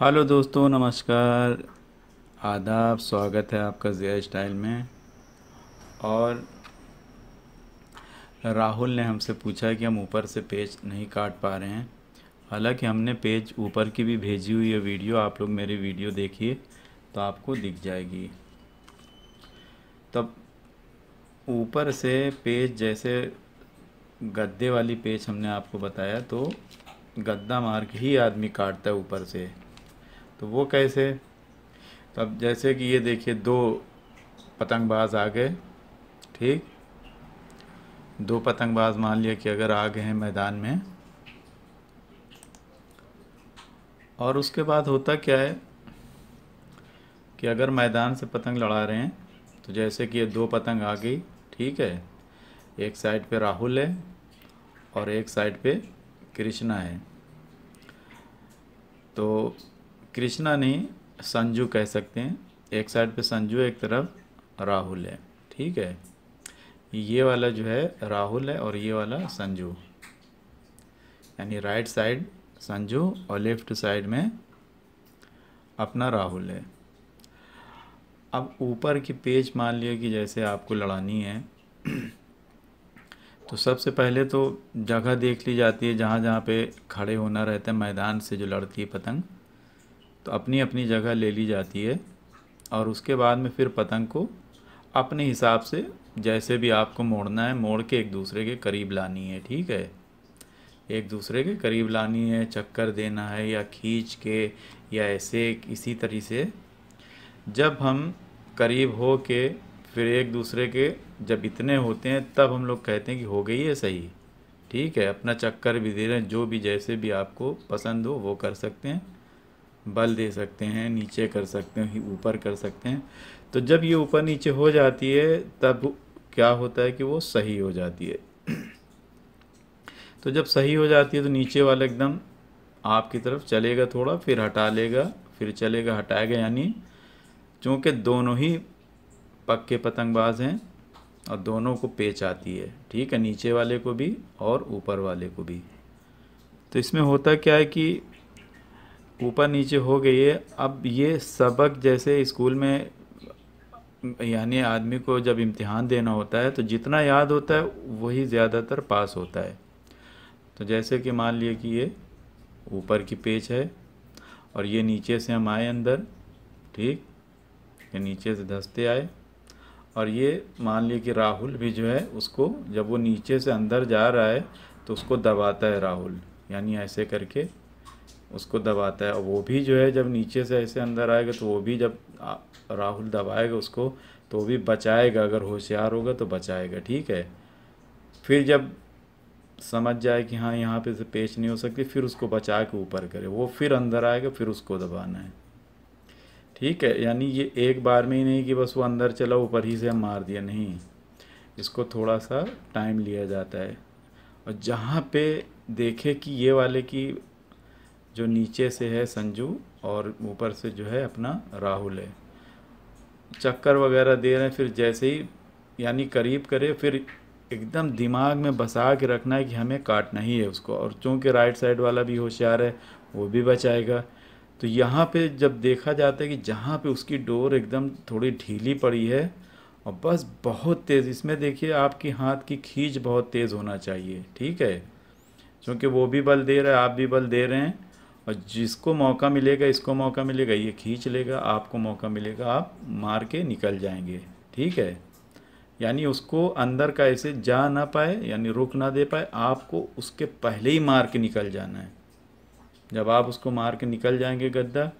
hello दोस्तों नमस्कार आदाब स्वागत है आपका ज़िया स्टाइल में और राहुल ने हमसे पूछा कि हम ऊपर से पेज नहीं काट पा रहे हैं हालांकि हमने पेज ऊपर की भी भेजी हुई है वीडियो आप लोग मेरी वीडियो देखिए तो आपको दिख जाएगी तब ऊपर से पेज जैसे गद्दे वाली पेज हमने आपको बताया तो गद्दा मार्ग ही आदमी काटता है ऊपर से तो वो कैसे तो अब जैसे कि ये देखिए दो पतंगबाज आ गए ठीक दो पतंगबाज मान लिया कि अगर आ गए हैं मैदान में और उसके बाद होता क्या है कि अगर मैदान से पतंग लड़ा रहे हैं तो जैसे कि ये दो पतंग आ गई ठीक है एक साइड पे राहुल है और एक साइड पे कृष्णा है तो कृष्णा नहीं संजू कह सकते हैं एक साइड पे संजू एक तरफ राहुल है ठीक है ये वाला जो है राहुल है और ये वाला संजू यानी राइट साइड संजू और लेफ्ट साइड में अपना राहुल है अब ऊपर की पेज मान लिया कि जैसे आपको लड़ानी है तो सबसे पहले तो जगह देख ली जाती है जहाँ जहाँ पे खड़े होना रहता है मैदान से जो लड़ती है पतंग तो अपनी अपनी जगह ले ली जाती है और उसके बाद में फिर पतंग को अपने हिसाब से जैसे भी आपको मोड़ना है मोड़ के एक दूसरे के करीब लानी है ठीक है एक दूसरे के करीब लानी है चक्कर देना है या खींच के या ऐसे इसी तरीके से जब हम करीब हो के फिर एक दूसरे के जब इतने होते हैं तब हम लोग कहते हैं कि हो गई है सही ठीक है अपना चक्कर भी दे रहे हैं जो भी जैसे भी आपको पसंद हो वो कर सकते हैं बल दे सकते हैं नीचे कर सकते हैं ऊपर कर सकते हैं तो जब ये ऊपर नीचे हो जाती है तब क्या होता है कि वो सही हो जाती है तो जब सही हो जाती है तो नीचे वाला एकदम आपकी तरफ चलेगा थोड़ा फिर हटा लेगा फिर चलेगा हटाएगा यानी चूँकि दोनों ही पक्के पतंगबाज हैं और दोनों को पेच आती है ठीक है नीचे वाले को भी और ऊपर वाले को भी तो इसमें होता क्या है कि ऊपर नीचे हो गई है अब ये सबक जैसे स्कूल में यानी आदमी को जब इम्तिहान देना होता है तो जितना याद होता है वही ज़्यादातर पास होता है तो जैसे कि मान लिए कि ये ऊपर की पेज है और ये नीचे से हम आए अंदर ठीक ये नीचे से धसते आए और ये मान लिए कि राहुल भी जो है उसको जब वो नीचे से अंदर जा रहा है तो उसको दबाता है राहुल यानी ऐसे करके उसको दबाता है और वो भी जो है जब नीचे से ऐसे अंदर आएगा तो वो भी जब राहुल दबाएगा उसको तो भी बचाएगा अगर होशियार होगा तो बचाएगा ठीक है फिर जब समझ जाए कि हाँ यहाँ पे से पेश नहीं हो सकती फिर उसको बचा के ऊपर करे वो फिर अंदर आएगा फिर उसको दबाना है ठीक है यानी ये एक बार में ही नहीं कि बस वो अंदर चला ऊपर ही से हम मार दिया नहीं इसको थोड़ा सा टाइम लिया जाता है और जहाँ पे देखे कि ये वाले की जो नीचे से है संजू और ऊपर से जो है अपना राहुल है चक्कर वगैरह दे रहे हैं फिर जैसे ही यानी करीब करे फिर एकदम दिमाग में बसा के रखना है कि हमें काटना ही है उसको और चूँकि राइट साइड वाला भी होशियार है वो भी बचाएगा तो यहाँ पे जब देखा जाता है कि जहाँ पे उसकी डोर एकदम थोड़ी ढीली पड़ी है और बस बहुत तेज़ इसमें देखिए आपकी हाथ की खींच बहुत तेज़ होना चाहिए ठीक है क्योंकि वो भी बल दे रहा है आप भी बल दे रहे हैं और जिसको मौका मिलेगा इसको मौका मिलेगा ये खींच लेगा आपको मौका मिलेगा आप मार के निकल जाएंगे ठीक है यानी उसको अंदर का ऐसे जा ना पाए यानी रुक ना दे पाए आपको उसके पहले ही मार के निकल जाना है जब आप उसको मार के निकल जाएंगे गद्दा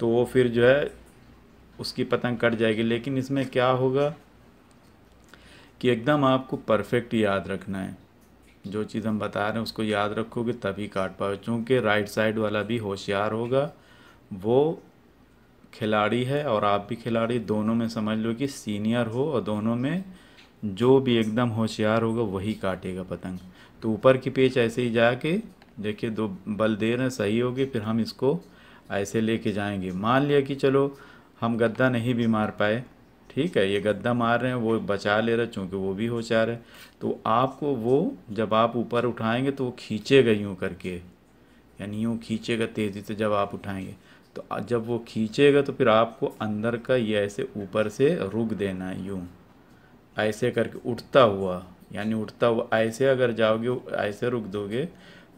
तो वो फिर जो है उसकी पतंग कट जाएगी लेकिन इसमें क्या होगा कि एकदम आपको परफेक्ट याद रखना है जो चीज़ हम बता रहे हैं उसको याद रखोगे तभी काट पाओ चूँकि राइट साइड वाला भी होशियार होगा वो खिलाड़ी है और आप भी खिलाड़ी दोनों में समझ लो कि सीनियर हो और दोनों में जो भी एकदम होशियार होगा वही काटेगा पतंग तो ऊपर की पेच ऐसे ही जाके देखिए दो बल दे रहे हैं सही होगी फिर हम इसको ऐसे लेके जाएंगे मान लिया कि चलो हम गद्दा नहीं भी मार पाए ठीक है ये गद्दा मार रहे हैं वो बचा ले रहे चूँकि वो भी होशियार है तो आपको वो जब आप ऊपर उठाएंगे तो वो खींचेगा यूँ करके यानी यूँ खींचेगा तेज़ी से जब आप उठाएंगे तो जब वो खींचेगा तो फिर आपको अंदर का ये ऐसे ऊपर से रुक देना है यूँ ऐसे करके उठता हुआ यानी उठता हुआ ऐसे अगर जाओगे ऐसे रुक दोगे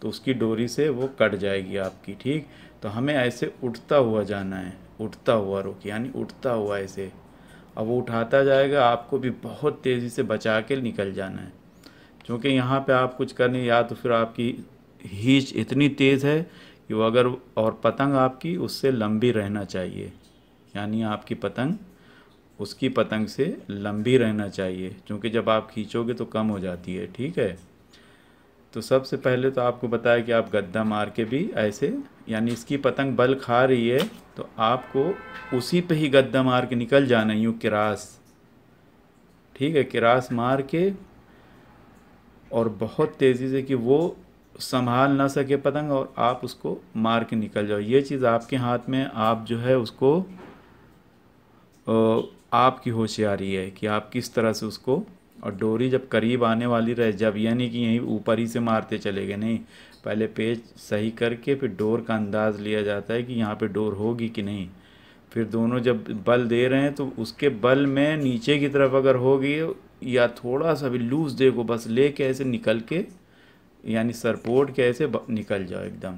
तो उसकी डोरी से वो कट जाएगी आपकी ठीक तो हमें ऐसे उठता हुआ जाना है उठता हुआ रुक यानी उठता हुआ ऐसे अब वो उठाता जाएगा आपको भी बहुत तेज़ी से बचा के निकल जाना है क्योंकि यहाँ पे आप कुछ करने या तो फिर आपकी हीच इतनी तेज़ है कि वो अगर और पतंग आपकी उससे लंबी रहना चाहिए यानी आपकी पतंग उसकी पतंग से लंबी रहना चाहिए क्योंकि जब आप खींचोगे तो कम हो जाती है ठीक है तो सबसे पहले तो आपको बताया कि आप गद्दा मार के भी ऐसे यानी इसकी पतंग बल खा रही है तो आपको उसी पे ही गद्दा मार के निकल जाना यूँ किरास ठीक है किरास मार के और बहुत तेज़ी से कि वो संभाल ना सके पतंग और आप उसको मार के निकल जाओ ये चीज़ आपके हाथ में आप जो है उसको आपकी होशियारी है कि आप किस तरह से उसको और डोरी जब करीब आने वाली रहे जब यानी कि यहीं ऊपर ही से मारते चले गए नहीं पहले पेज सही करके फिर डोर का अंदाज़ लिया जाता है कि यहाँ पे डोर होगी कि नहीं फिर दोनों जब बल दे रहे हैं तो उसके बल में नीचे की तरफ अगर होगी या थोड़ा सा भी लूज़ देखो बस ले के ऐसे निकल के यानी सरपोर्ट के ऐसे निकल जाओ एकदम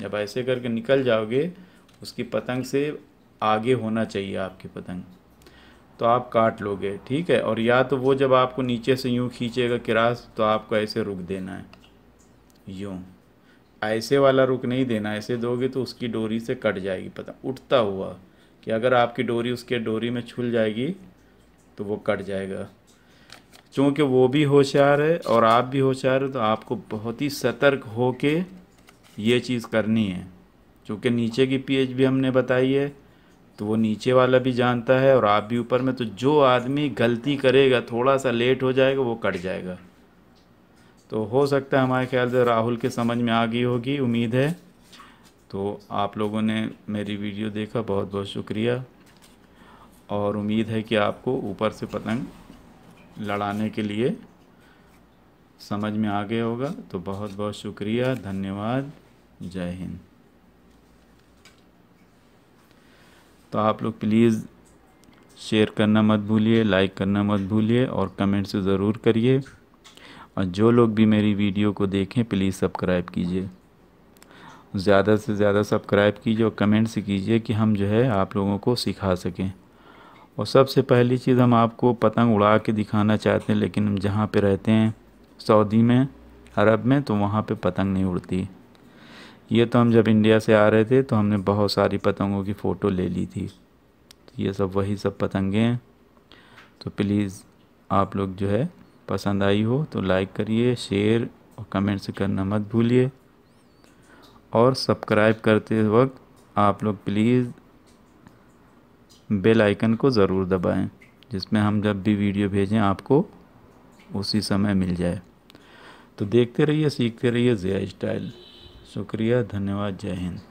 जब ऐसे करके निकल जाओगे उसकी पतंग से आगे होना चाहिए आपकी पतंग तो आप काट लोगे ठीक है और या तो वो जब आपको नीचे से यूँ खींचेगा किरास तो आपको ऐसे रुक देना है यूँ ऐसे वाला रुक नहीं देना ऐसे दोगे तो उसकी डोरी से कट जाएगी पता उठता हुआ कि अगर आपकी डोरी उसके डोरी में छुल जाएगी तो वो कट जाएगा चूँकि वो भी होशियार है और आप भी होशियार हो तो आपको बहुत ही सतर्क हो के ये चीज़ करनी है चूँकि नीचे की पीएच भी हमने बताई है तो वो नीचे वाला भी जानता है और आप भी ऊपर में तो जो आदमी गलती करेगा थोड़ा सा लेट हो जाएगा वो कट जाएगा तो हो सकता है हमारे ख्याल से राहुल के समझ में आ गई होगी उम्मीद है तो आप लोगों ने मेरी वीडियो देखा बहुत बहुत शुक्रिया और उम्मीद है कि आपको ऊपर से पतंग लड़ाने के लिए समझ में आ गया होगा तो बहुत बहुत शुक्रिया धन्यवाद जय हिंद तो आप लोग प्लीज़ शेयर करना मत भूलिए लाइक करना मत भूलिए और कमेंट से ज़रूर करिए और जो लोग भी मेरी वीडियो को देखें प्लीज़ सब्सक्राइब कीजिए ज़्यादा से ज़्यादा सब्सक्राइब कीजिए और कमेंट्स कीजिए कि हम जो है आप लोगों को सिखा सकें और सबसे पहली चीज़ हम आपको पतंग उड़ा के दिखाना चाहते हैं लेकिन हम जहाँ पर रहते हैं सऊदी में अरब में तो वहाँ पर पतंग नहीं उड़ती ये तो हम जब इंडिया से आ रहे थे तो हमने बहुत सारी पतंगों की फ़ोटो ले ली थी तो ये सब वही सब पतंगे हैं तो प्लीज़ आप लोग जो है पसंद आई हो तो लाइक करिए शेयर और कमेंट्स करना मत भूलिए और सब्सक्राइब करते वक्त आप लोग प्लीज़ बेल आइकन को ज़रूर दबाएं जिसमें हम जब भी वीडियो भेजें आपको उसी समय मिल जाए तो देखते रहिए सीखते रहिए जया स्टाइल शुक्रिया धन्यवाद जय हिंद